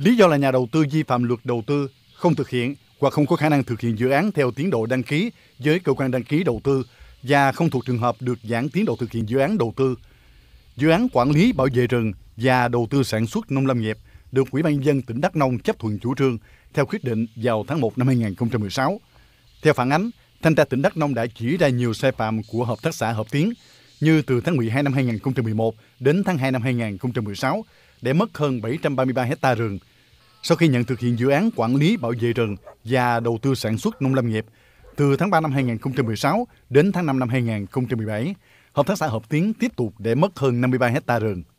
Lý do là nhà đầu tư vi phạm luật đầu tư, không thực hiện hoặc không có khả năng thực hiện dự án theo tiến độ đăng ký với cơ quan đăng ký đầu tư và không thuộc trường hợp được giãn tiến độ thực hiện dự án đầu tư. Dự án quản lý bảo vệ rừng và đầu tư sản xuất nông lâm nghiệp được Ủy ban dân tỉnh Đắk Nông chấp thuận chủ trương theo quyết định vào tháng 1 năm 2016. Theo phản ánh, Thanh tra tỉnh Đắk Nông đã chỉ ra nhiều sai phạm của Hợp tác xã Hợp Tiến như từ tháng 12 năm 2011 đến tháng 2 năm 2016 để mất hơn 733 hecta rừng. Sau khi nhận thực hiện dự án quản lý bảo vệ rừng và đầu tư sản xuất nông lâm nghiệp từ tháng 3 năm 2016 đến tháng 5 năm 2017, Hợp tác xã Hợp Tiến tiếp tục để mất hơn 53 hecta rừng.